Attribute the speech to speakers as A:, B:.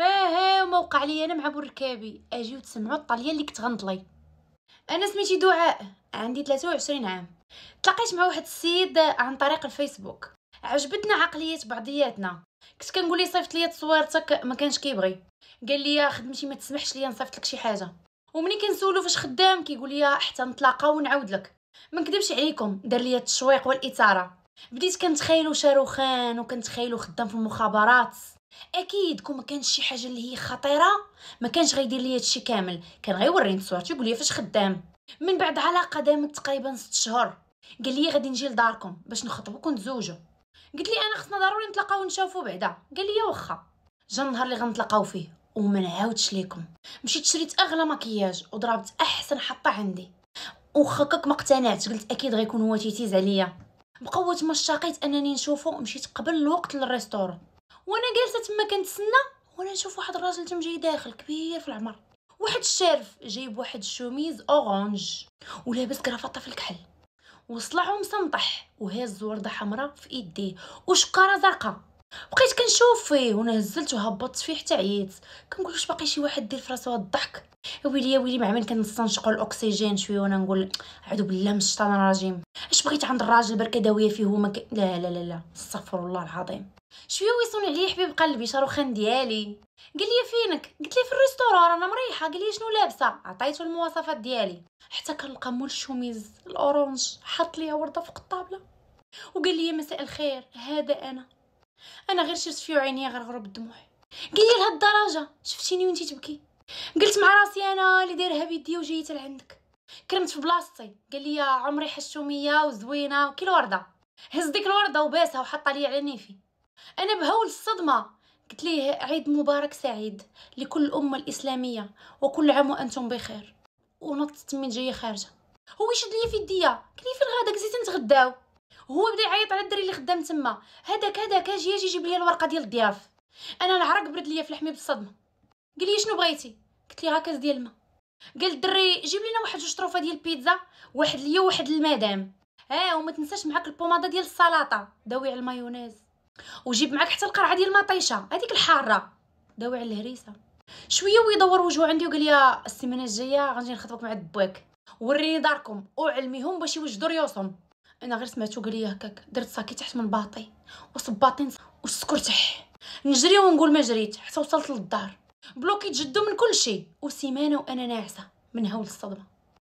A: آه، ها ها وما وقع لي انا مع بو ركابي اجيو تسمعوا الطاليه اللي كنت غنطلي انا سميتي دعاء عندي 23 عام تلاقيت مع واحد السيد عن طريق الفيسبوك عجبتنا عقليه بعضياتنا كنت كنقول ليه صيفط ليا تصويرتك ما كانش كيبغي قال لي خدمتي ما تسمحش ليا نصيفط لك شي حاجه ومني كنسولو فاش خدام كيقول لي حتى نتلاقاو ونعاود لك ما نكذبش عليكم دار ليا التشويق والاثاره بديت كنتخيلو شاروخان وكنتخيلو خدام في المخابرات اكيد كون ما كانش شي حاجه اللي هي خطيره ما كانش غيدير لي هادشي كامل كان غيوريني صورتي يقول لي فاش خدام من بعد علاقه دامت تقريبا 6 شهور قال لي غادي نجي لداركم باش نخطبوك ونتزوجوا قلت لي انا خصنا ضروري نتلاقاو ونشوفو بعدا قال لي واخا جا النهار اللي غنتلاقاو فيه وما نعاودش ليكم مشيت شريت اغلى مكياج وضربت احسن حطه عندي وخكك ما اقتنعتش قلت اكيد غيكون هو تيتيز عليا بقوه ما اشتقيت انني نشوفه مشيت قبل الوقت للريستورون وانا جالسه تما كنتسنى وانا نشوف واحد الراجل تم جاي داخل كبير في العمر واحد الشارف جايب واحد الشوميز اورانج ولابس كرافطه في الكحل وصلعو مسمطح وهاز وردة حمراء في ايديه وشكاره زرقاء بقيت كنشوف فيه ونهزلت وهبطت فيه حتى عييت كنقول واش باقي شي واحد دير فراسو هاد الضحك ويلي يا ويلي مع من كنستنشقوا الاكسجين شويه وانا نقول اعوذ بالله من الشيطان الرجيم اش بغيت عند الراجل بركه داويه فيه هو ك... لا لا لا لا استغفر الله العظيم شويه ويصون عليا حبيب قلبي شاروخان ديالي قال لي فينك قلت لي في الريستوران انا مريحه قال لي شنو لابسه عطيتو المواصفات ديالي حتى كنلقى مول الشوميز الاورانج حط ليها ورده فوق الطابله وقال لي مساء الخير هذا انا انا غير شفت فيه عينيا غير بالدموع الدموع قال لي لهاد الدرجه شفتيني وانتي تبكي قلت مع راسي انا اللي دايرها بيدي وجايه لعندك كرمت في بلاصتي قال لي عمري حشوميه وزوينه وكل الورده هز ديك الورده وباسها وحطها لي على نيفي انا بهول الصدمه قلت ليه عيد مبارك سعيد لكل الامه الاسلاميه وكل عام وانتم بخير ونطت من جايه خارجه هو يشد لي في يديا قال لي فين غادا زيت نتغداو هو بدا يعيط على الدري اللي خدام تما هذاك هذاك اجي اجي جيب لي الورقه ديال الضياف انا العرق برد ليا في لحمي بالصدمه قال لي شنو بغيتي قلت ليه كاس ديال الماء قال الدري جيب لينا واحد جوج طروفه ديال البيتزا واحد ليا وواحد للمدام ها وما تنساش معاك البوماده ديال السلطه داوي على المايونيز وجيب معاك حتى القرعه ديال المطيشه هذيك الحاره داوي على الهريسه شويه ويدور وجهو عندي وقال لي السيمانه الجايه غنجي نخطبك مع دباك وريني داركم وعلميهم باش يوجدوا ريوسهم انا غير سمعتو قال لي هكاك درت ساكي تحت من باطي وصباطين وسكرتح نجري ونقول ما جريت حتى وصلت للدار بلوكيت جدو من كل شيء وسيمانه وانا ناعسه من هول الصدمه